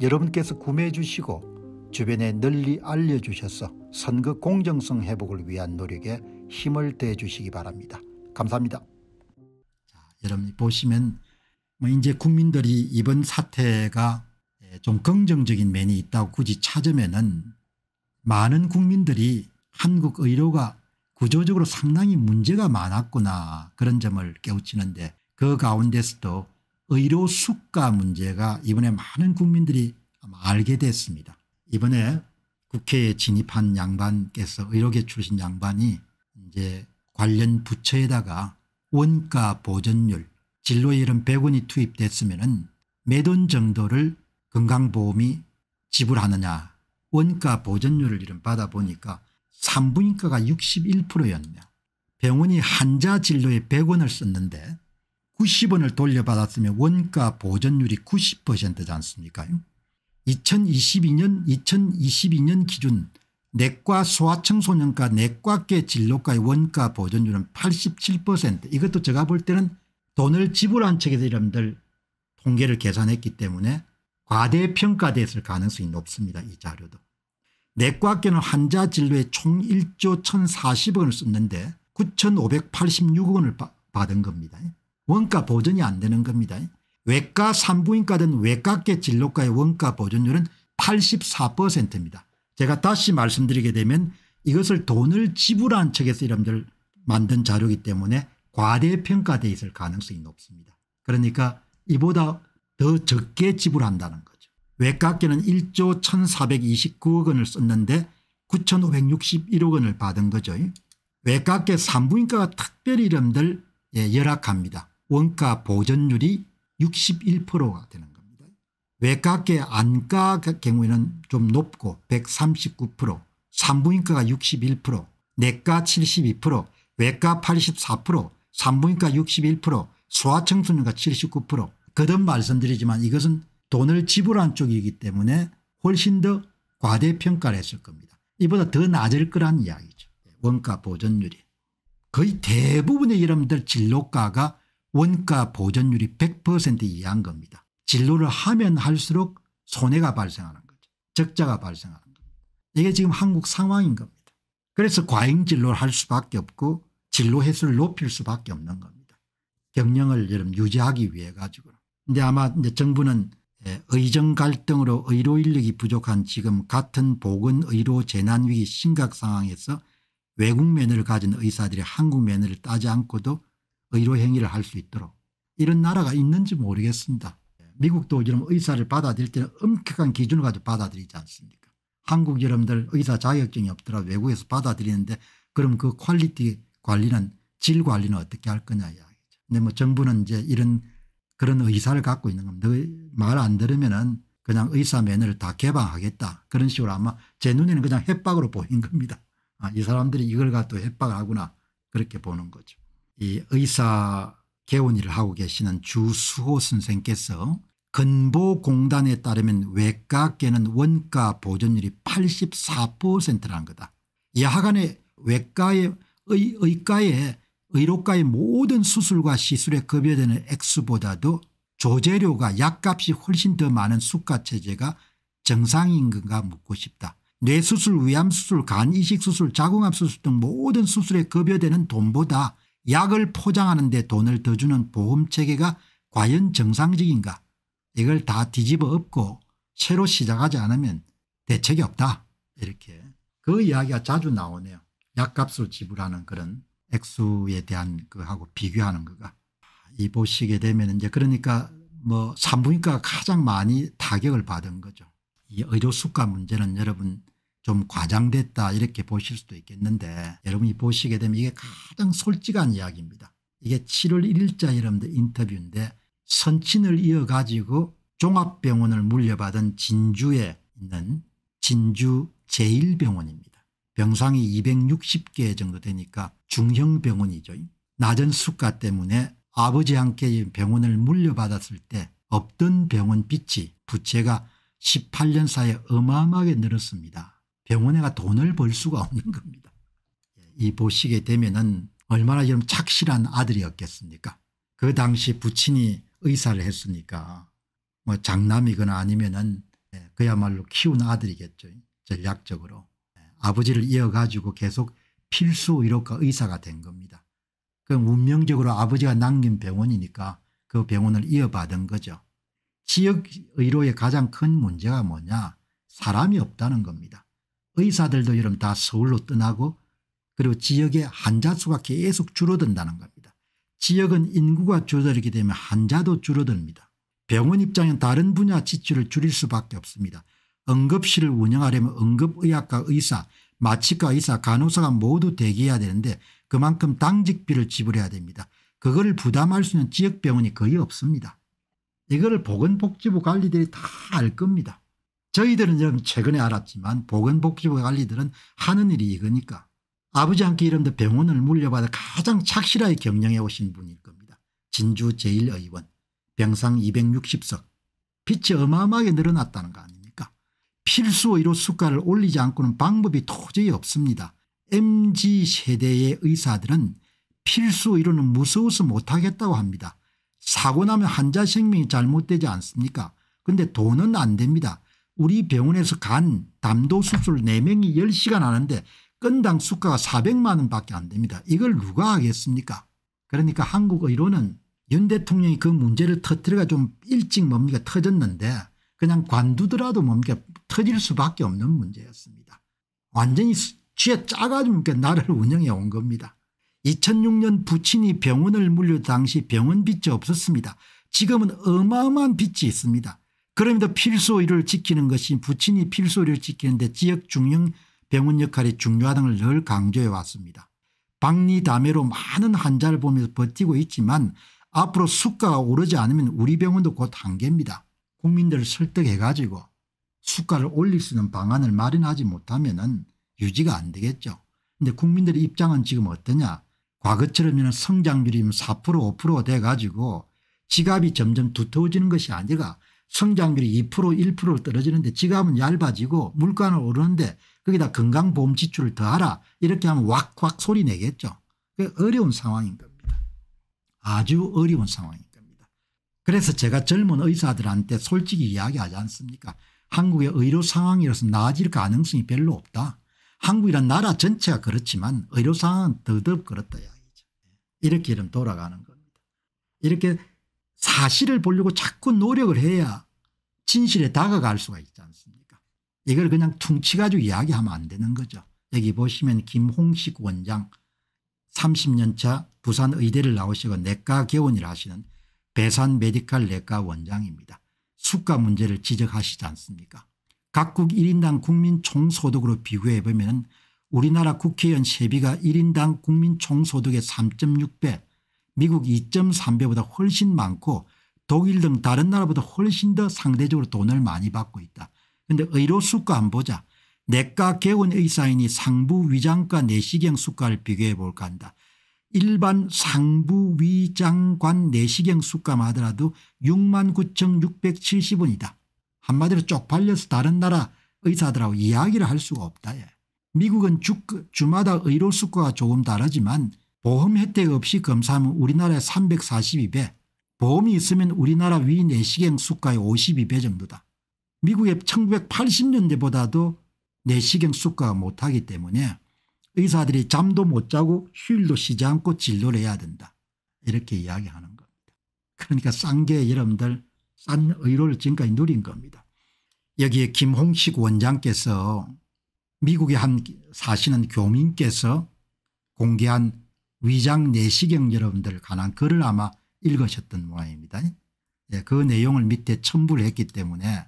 여러분께서 구매해 주시고 주변에 널리 알려주셔서 선거 공정성 회복을 위한 노력에 힘을 대해 주시기 바랍니다. 감사합니다. 자, 여러분 보시면 뭐 이제 국민들이 이번 사태가 예, 좀 긍정적인 면이 있다고 굳이 찾으면은 많은 국민들이 한국 의료가 구조적으로 상당히 문제가 많았구나 그런 점을 깨우치는데 그 가운데서도 의료 수가 문제가 이번에 많은 국민들이 알게 됐습니다. 이번에 국회에 진입한 양반께서 의료계 출신 양반이 이제 관련 부처에다가 원가 보전율 진료에 이런 100원이 투입됐으면 은몇 정도를 건강보험이 지불하느냐 원가 보전율을 이런 받아보니까 산부인과가 61%였냐 병원이 한자 진료에 100원을 썼는데 90원을 돌려받았으면 원가 보전율이 90%지 않습니까 2022년 2022년 기준 내과 소아청소년과 내과계 진료과의 원가 보전율은 87% 이것도 제가 볼 때는 돈을 지불한 측에서 여러분들 통계를 계산했기 때문에 과대평가됐을 가능성이 높습니다. 이 자료도. 내과계는 환자 진료에 총 1조 1040억원을 썼는데 9586억원을 받은 겁니다. 원가 보전이 안 되는 겁니다. 외과 산부인과든 외과계 진료과의 원가 보전율은 84%입니다. 제가 다시 말씀드리게 되면 이것을 돈을 지불한 측에서 이름들 만든 자료이기 때문에 과대평가돼 있을 가능성이 높습니다. 그러니까 이보다 더 적게 지불한다는 거죠. 외과계는 1조 1429억 원을 썼는데 9561억 원을 받은 거죠. 외과계 산부인과가 특별히 이름들 예, 열악합니다. 원가 보전율이 61%가 되는 겁니다. 외과계 안과 경우에는 좀 높고 139% 산부인과가 61% 내과 72% 외과 84% 산부인과 61% 소아청소년과 79% 거듭 말씀드리지만 이것은 돈을 지불한 쪽이기 때문에 훨씬 더 과대평가를 했을 겁니다. 이보다 더 낮을 거란 이야기죠. 원가 보전율이. 거의 대부분의 이름들 진료과가 원가 보전율이 100% 이하인 겁니다. 진로를 하면 할수록 손해가 발생하는 거죠. 적자가 발생하는 겁니다. 이게 지금 한국 상황인 겁니다. 그래서 과잉 진로를 할 수밖에 없고 진로 횟수를 높일 수밖에 없는 겁니다. 경영을 여러분 유지하기 위해 가지고. 근데 아마 이제 정부는 예, 의정 갈등으로 의료 인력이 부족한 지금 같은 보건 의료 재난 위기 심각 상황에서 외국 면허를 가진 의사들이 한국 면허를 따지 않고도 의료 행위를 할 수 있도록 이런 나라가 있는지 모르겠습니다. 미국도 이런 의사를 받아들일 때는 엄격한 기준을 가지고 받아들이지 않습니까 한국 여러분들 의사 자격증이 없더라 외국에서 받아들이는데 그럼 그 퀄리티 관리는 질 관리는 어떻게 할 거냐 이야기죠. 근데 뭐 정부는 이제 이런 그런 의사를 갖고 있는 겁니다. 말 안 들으면은 그냥 의사 면허를 다 개방하겠다 그런 식으로 아마 제 눈에는 그냥 협박으로 보인 겁니다. 아, 이 사람들이 이걸 갖고 협박을 하구나 그렇게 보는 거죠. 이 의사 개원의를 하고 계시는 주수호 선생께서 근보공단에 따르면 외과계는 원가 보존율이 84%라는 거다. 야간에 외과의 의, 의과의 의료과의 모든 수술과 시술에 급여되는 액수보다도 조재료가 약값이 훨씬 더 많은 수가체제가 정상인 가 묻고 싶다. 뇌수술 위암수술 간이식수술 자궁암수술 등 모든 수술에 급여되는 돈보다 약을 포장하는 데 돈을 더 주는 보험체계가 과연 정상적인가 이걸 다 뒤집어 엎고 새로 시작하지 않으면 대책이 없다 이렇게 그 이야기가 자주 나오네요. 약값을 지불하는 그런 액수에 대한 그하고 비교하는 거가 이 보시게 되면 이제 그러니까 뭐 산부인과가 가장 많이 타격을 받은 거죠. 이 의료 수가 문제는 여러분 좀 과장됐다 이렇게 보실 수도 있겠는데 여러분이 보시게 되면 이게 가장 솔직한 이야기입니다. 이게 7월 1일자 여러분들 인터뷰인데 선친을 이어가지고 종합병원을 물려받은 진주에 있는 진주 제1병원입니다. 병상이 260개 정도 되니까 중형병원이죠. 낮은 수가 때문에 아버지 한테 병원을 물려받았을 때 없던 병원 빚이 부채가 18년 사이에 어마어마하게 늘었습니다. 병원에가 돈을 벌 수가 없는 겁니다. 이 보시게 되면은 얼마나 이런 착실한 아들이었겠습니까 그 당시 부친이 의사를 했으니까 뭐 장남이거나 아니면은 예, 그야말로 키운 아들이겠죠 전략적으로 예, 아버지를 이어가지고 계속 필수 의료과 의사가 된 겁니다. 그럼 운명적으로 아버지가 남긴 병원이니까 그 병원을 이어받은 거죠. 지역의료의 가장 큰 문제가 뭐냐 사람이 없다는 겁니다. 의사들도 여러분 다 서울로 떠나고 그리고 지역의 환자 수가 계속 줄어든다는 겁니다. 지역은 인구가 줄어들기 때문에 환자도 줄어듭니다. 병원 입장은 다른 분야 지출을 줄일 수밖에 없습니다. 응급실을 운영하려면 응급의학과 의사 마취과 의사 간호사가 모두 대기해야 되는데 그만큼 당직비를 지불해야 됩니다. 그거를 부담할 수 있는 지역병원이 거의 없습니다. 이거를 보건복지부 관리들이 다 알 겁니다. 저희들은 좀 최근에 알았지만 보건복지부 관리들은 하는 일이 이거니까 아버지 함께 이름도 병원을 물려받아 가장 착실하게 경영해 오신 분일 겁니다. 진주 제1의원 병상 260석 빛이 어마어마하게 늘어났다는 거 아닙니까 필수의료 수가를 올리지 않고는 방법이 도저히 없습니다. MZ세대의 의사들은 필수의료는 무서워서 못하겠다고 합니다. 사고 나면 환자 생명이 잘못되지 않습니까 근데 돈은 안 됩니다. 우리 병원에서 간 담도 수술 4명이 10시간 하는데 건당 수가가 400만 원밖에 안 됩니다. 이걸 누가 하겠습니까 그러니까 한국 의료는 윤 대통령이 그 문제를 터뜨려가 좀 일찍 뭡니까 터졌는데 그냥 관두더라도 뭡니까 터질 수밖에 없는 문제였습니다. 완전히 취에 짜가지고 그러니까 나를 운영해 온 겁니다. 2006년 부친이 병원을 물려 당시 병원빚이 없었습니다. 지금은 어마어마한 빚이 있습니다. 그럼에도 필소의를 지키는 것이 부친이 필소의를 지키는데 지역 중형 병원 역할이 중요하다는 걸 늘 강조해 왔습니다. 박리담회로 많은 환자를 보면서 버티고 있지만 앞으로 수가가 오르지 않으면 우리 병원도 곧 한계입니다. 국민들을 설득해 가지고 수가를 올릴 수 있는 방안을 마련하지 못하면 유지가 안 되겠죠. 근데 국민들의 입장은 지금 어떠냐 과거처럼 성장률이 4% 5%돼 가지고 지갑이 점점 두터워지는 것이 아니라 성장률이 2% 1% 떨어지는데 지갑은 얇아지고 물가는 오르는데 거기다 건강보험 지출을 더하라 이렇게 하면 왁왁 소리 내겠죠. 어려운 상황인 겁니다. 아주 어려운 상황인 겁니다. 그래서 제가 젊은 의사들한테 솔직히 이야기하지 않습니까 한국의 의료 상황이라서 나아질 가능성이 별로 없다. 한국이란 나라 전체가 그렇지만 의료 상황은 더더욱 그렇다 이야기죠. 이렇게 이름 돌아가는 겁니다. 이렇게 사실을 보려고 자꾸 노력을 해야 진실에 다가갈 수가 있지 않습니까 이걸 그냥 퉁치 가지고 이야기하면 안 되는 거죠. 여기 보시면 김홍식 원장 30년 차 부산의대를 나오시고 내과 개원을 하시는 배산 메디칼 내과 원장입니다. 수가 문제를 지적하시지 않습니까 각국 1인당 국민 총소득으로 비교해 보면 우리나라 국회의원 세비가 1인당 국민 총소득의 3.6배 미국 2.3배보다 훨씬 많고 독일 등 다른 나라보다 훨씬 더 상대적으로 돈을 많이 받고 있다. 그런데 의료 수가 안 보자. 내과 개원 의사인이 상부 위장과 내시경 수가를 비교해 볼까 한다. 일반 상부 위장관 내시경 수가만 하더라도 69,670원이다. 한마디로 쪽팔려서 다른 나라 의사들하고 이야기를 할 수가 없다. 미국은 주, 주마다 의료 수가가 조금 다르지만 보험 혜택 없이 검사하면 우리나라의 342배 보험이 있으면 우리나라 위 내시경 수가의 52배 정도다. 미국의 1980년대보다도 내시경 수가가 못하기 때문에 의사들이 잠도 못 자고 휴일도 쉬지 않고 진료를 해야 된다. 이렇게 이야기하는 겁니다. 그러니까 싼 게 여러분들 싼 의료를 지금까지 누린 겁니다. 여기에 김홍식 원장께서 미국에한 사시는 교민께서 공개한 위장 내시경 여러분들 관한 글을 아마 읽으셨던 모양입니다. 예, 그 내용을 밑에 첨부를 했기 때문에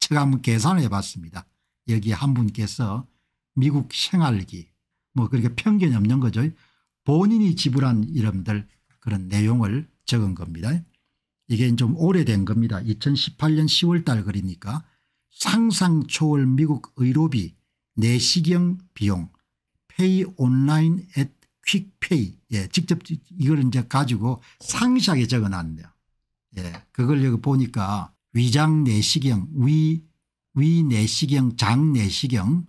제가 한번 계산을 해봤습니다. 여기 한 분께서 미국 생활기 뭐 그렇게 편견이 없는 거죠. 본인이 지불한 이름들 그런 내용을 적은 겁니다. 이게 좀 오래된 겁니다. 2018년 10월 달그러니까 상상초월 미국 의료비 내시경 비용 페이 온라인 l 퀵페이 예, 직접 이걸 이제 가지고 상시하게 적어놨네요. 예, 그걸 여기 보니까 위장 내시경 위, 위 내시경 장 내시경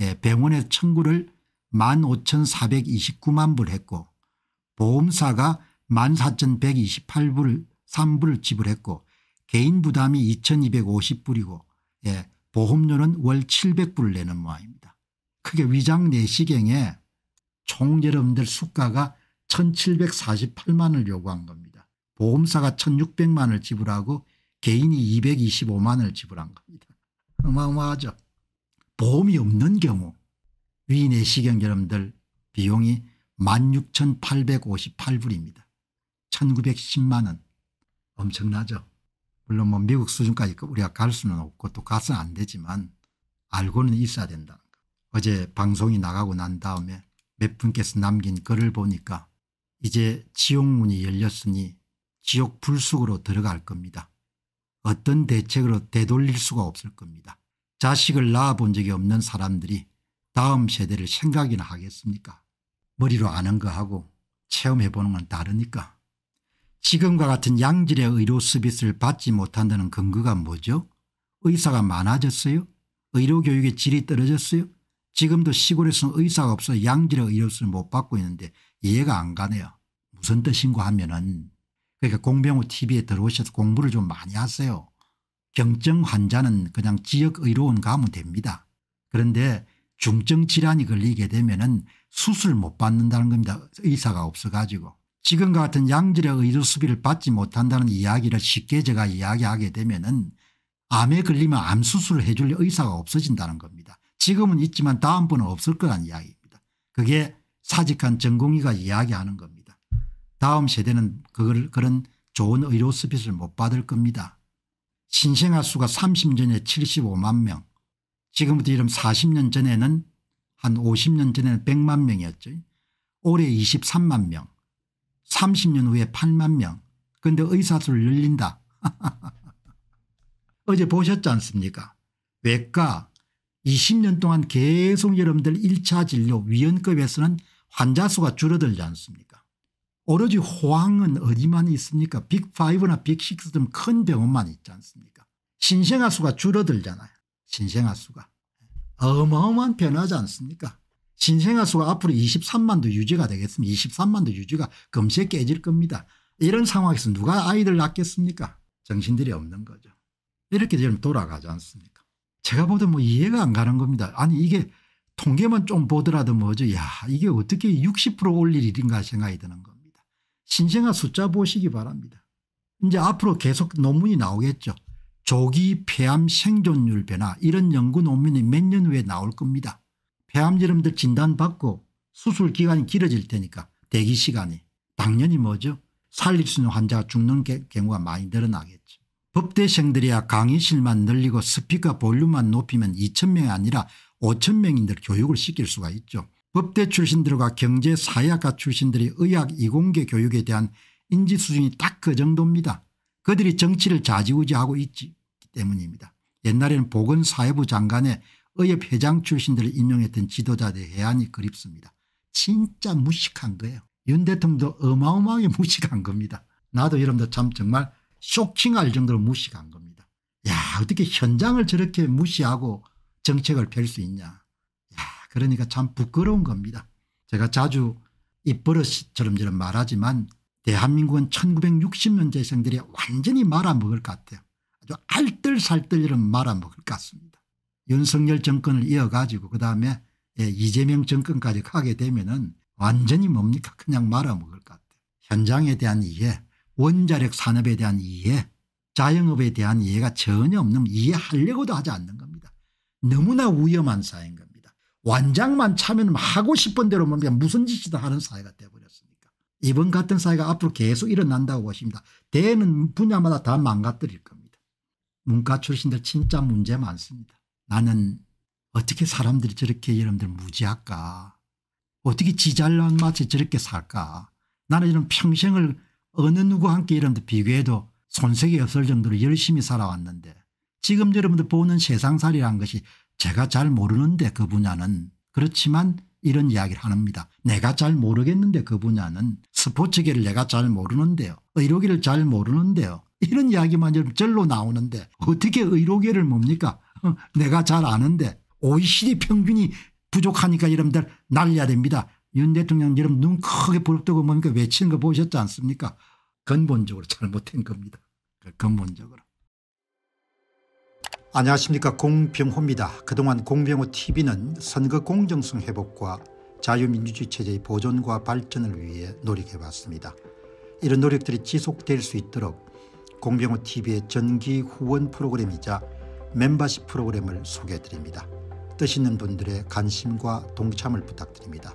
예, 병원에 청구를 15,429만 불 했고 보험사가 14,128불 3불을 지불했고 개인 부담이 2,250불이고 예, 보험료는 월 700불을 내는 모양입니다. 그게 위장 내시경에 총 여러분들 수가가 1748만을 요구한 겁니다. 보험사가 1600만을 지불하고 개인이 225만을 지불한 겁니다. 어마어마하죠. 보험이 없는 경우 위 내시경 여러분들 비용이 16,858불입니다. 1910만 원 엄청나죠. 물론 뭐 미국 수준까지 그 우리가 갈 수는 없고 또 가서는 안 되지만 알고는 있어야 된다. 어제 방송이 나가고 난 다음에 몇 분께서 남긴 글을 보니까 이제 지옥문이 열렸으니 지옥 불쑥으로 들어갈 겁니다. 어떤 대책으로 되돌릴 수가 없을 겁니다. 자식을 낳아본 적이 없는 사람들이 다음 세대를 생각이나 하겠습니까 머리로 아는 거하고 체험해보는 건 다르니까. 지금과 같은 양질의 의료 서비스를 받지 못한다는 근거가 뭐죠? 의사가 많아졌어요? 의료교육의 질이 떨어졌어요? 지금도 시골에서는 의사가 없어 양질의 의료수를 못 받고 있는데 이해가 안 가네요. 무슨 뜻인가 하면은 그러니까 공병호 tv에 들어오셔서 공부를 좀 많이 하세요. 경증 환자는 그냥 지역의료원 가면 됩니다. 그런데 중증 질환이 걸리게 되면 은 수술 못 받는다는 겁니다. 의사가 없어 가지고. 지금과 같은 양질의 의료 수비를 받지 못한다는 이야기를 쉽게 제가 이야기하게 되면 은 암에 걸리면 암 수술을 해줄 의사가 없어진다는 겁니다. 지금은 있지만 다음번은 없을 거란 이야기입니다. 그게 사직한 전공의가 이야기하는 겁니다. 다음 세대는 그걸 그런 좋은 의료 서비스를 못 받을 겁니다. 신생아 수가 30년 전에 75만 명 지금부터 이름 40년 전에는 한 50년 전에는 100만 명이었죠. 올해 23만 명 30년 후에 8만 명 그런데 의사수를 늘린다. 어제 보셨지 않습니까 외과 20년 동안 계속 여러분들 1차 진료 위원급에서는 환자 수가 줄어들지 않습니까 오로지 호황은 어디만 있습니까 빅5나 빅6 등 큰 병원만 있지 않습니까 신생아 수가 줄어들잖아요 신생아 수가 어마어마한 변화지 않습니까 신생아 수가 앞으로 23만도 유지가 되겠습니다 23만도 유지가 금세 깨질 겁니다 이런 상황에서 누가 아이들 낳겠습니까 정신들이 없는 거죠 이렇게 지금 돌아가지 않습니까 제가 보도 뭐 이해가 안 가는 겁니다. 아니 이게 통계만 좀 보더라도 뭐죠. 야 이게 어떻게 60% 올릴 일인가 생각이 드는 겁니다. 신생아 숫자 보시기 바랍니다. 이제 앞으로 계속 논문이 나오겠죠. 조기 폐암 생존율 변화 이런 연구 논문이 몇 년 후에 나올 겁니다. 폐암지름들 진단받고 수술 기간이 길어질 테니까 대기 시간이 당연히 뭐죠 살릴 수 있는 환자가 죽는 경우가 많이 늘어나겠죠. 법대생들이야 강의실만 늘리고 스피커 볼륨만 높이면 2천명이 아니라 5천명인들 교육을 시킬 수가 있죠. 법대 출신들과 경제 사회학과 출신들이 의학 이공계 교육에 대한 인지 수준이 딱 그 정도입니다. 그들이 정치를 좌지우지하고 있기 때문입니다. 옛날에는 보건사회부 장관의 의협 회장 출신들을 임명했던 지도자들의 해안이 그립습니다. 진짜 무식한 거예요. 윤 대통령도 어마어마하게 무식한 겁니다. 나도 여러분들 참 정말 쇼킹할 정도로 무시한 겁니다. 야 어떻게 현장을 저렇게 무시하고 정책을 펼 수 있냐. 야 그러니까 참 부끄러운 겁니다. 제가 자주 입버릇처럼 저런 말하지만 대한민국은 1960년 재생들이 완전히 말아먹을 것 같아요. 아주 알뜰살뜰 이런 말아먹을 것 같습니다. 윤석열 정권을 이어가지고 그다음에 예, 이재명 정권까지 가게 되면 은 완전히 뭡니까 그냥 말아먹을 것 같아요. 현장에 대한 이해 원자력 산업에 대한 이해 자영업에 대한 이해가 전혀 없는 이해하려고도 하지 않는 겁니다. 너무나 위험한 사회인 겁니다. 완장만 차면 하고 싶은 대로 그냥 무슨 짓이든 하는 사회가 되어버렸으니까. 이번 같은 사회가 앞으로 계속 일어난다고 보십니다. 대는 분야마다 다 망가뜨릴 겁니다. 문과 출신들 진짜 문제 많습니다. 나는 어떻게 사람들이 저렇게 여러분들 무지할까 어떻게 지잘난 맛이 저렇게 살까 나는 이런 평생을 어느 누구 와 함께 이런데 비교해도 손색이 없을 정도로 열심히 살아왔는데 지금 여러분들 보는 세상살이란 것이 제가 잘 모르는데 그 분야는 그렇지만 이런 이야기를 합니다. 내가 잘 모르겠는데 그 분야는 스포츠계를 내가 잘 모르는데요. 의료계를 잘 모르는데요. 이런 이야기만 절로 나오는데 어떻게 의료계를 뭡니까 내가 잘 아는데 OECD 평균이 부족하니까 여러분들 날려야 됩니다. 윤 대통령 여러분 눈 크게 부릅뜨고 뭡니까 외치는 거 보셨지 않습니까 근본적으로 잘못된 겁니다. 그 근본적으로. 안녕하십니까 공병호입니다. 그동안 공병호 tv는 선거 공정성 회복과 자유민주주의 체제의 보존과 발전을 위해 노력해왔습니다. 이런 노력들이 지속될 수 있도록 공병호 tv의 전기 후원 프로그램이자 멤버십 프로그램을 소개해드립니다. 뜻 있는 분들의 관심과 동참을 부탁드립니다.